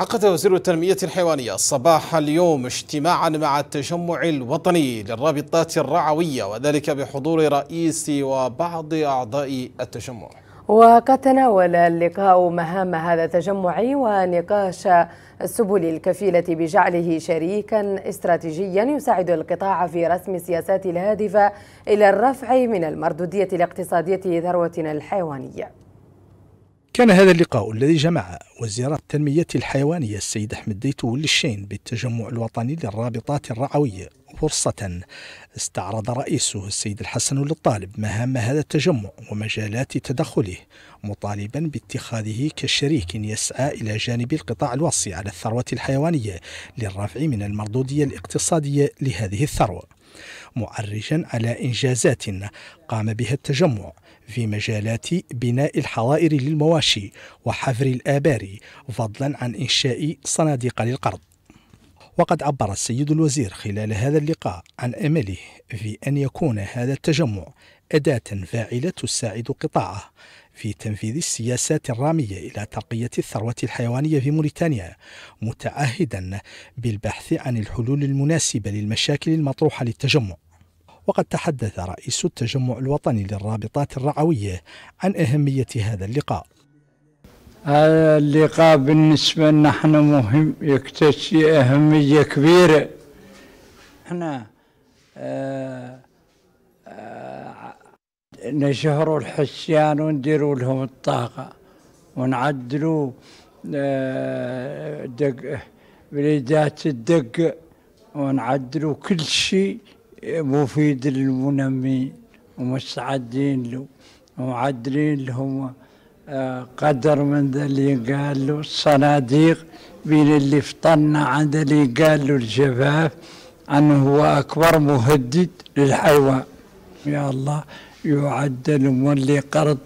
عقد وزير التنمية الحيوانية صباح اليوم اجتماعا مع التجمع الوطني للرابطات الرعوية وذلك بحضور رئيس وبعض أعضاء التجمع وقد تناول اللقاء مهام هذا التجمع ونقاش السبل الكفيلة بجعله شريكا استراتيجيا يساعد القطاع في رسم السياسات الهادفة إلى الرفع من المردودية الاقتصادية لثروتنا الحيوانية كان هذا اللقاء الذي جمع وزير التنمية الحيوانية السيد أحمد ديتو للشين بالتجمع الوطني للرابطات الرعوية فرصة استعرض رئيسه السيد الحسن للطالب مهام هذا التجمع ومجالات تدخله مطالبا باتخاذه كشريك يسعى إلى جانب القطاع الوصي على الثروة الحيوانية للرفع من المردودية الاقتصادية لهذه الثروة معرجا على إنجازات قام بها التجمع في مجالات بناء الحظائر للمواشي وحفر الآبار فضلا عن إنشاء صناديق للقرض وقد عبر السيد الوزير خلال هذا اللقاء عن امله في ان يكون هذا التجمع أداة فاعلة تساعد قطاعه في تنفيذ السياسات الرامية إلى ترقية الثروة الحيوانية في موريتانيا متعهدا بالبحث عن الحلول المناسبة للمشاكل المطروحة للتجمع وقد تحدث رئيس التجمع الوطني للرابطات الرعوية عن أهمية هذا اللقاء اللقاء بالنسبة لنا احنا مهم يكتشي أهمية كبيرة احنا آه نشهروا الحسيان ونديروا لهم الطاقة ونعدلوا آه، دق بليدات الدق ونعدلوا كل شيء مفيد للمنمين ومستعدين له ومعدلين لهم آه، قدر من ذا اللي قال له الصناديق بين اللي فطنا عند اللي قال له الجفاف أنه هو أكبر مهدد للحيوان يا الله يعد المولي قرض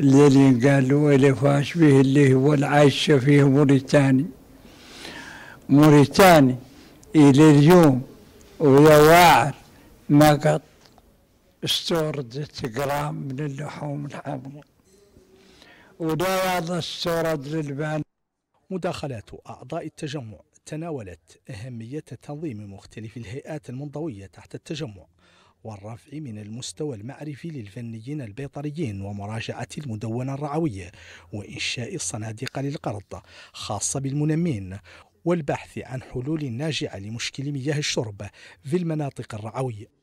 اللي قالوا فاش به اللي هو العايش فيه موريتاني موريتاني الى اليوم ويا واعر ما قط استوردت جرام من اللحوم الحمراء ولا هذا استورد للبان مداخلات أعضاء التجمع تناولت أهمية تنظيم مختلف الهيئات المنضوية تحت التجمع والرفع من المستوى المعرفي للفنيين البيطريين ومراجعة المدونة الرعوية وإنشاء الصناديق للقرض خاصة بالمنمين والبحث عن حلول ناجعة لمشكل مياه الشرب في المناطق الرعوية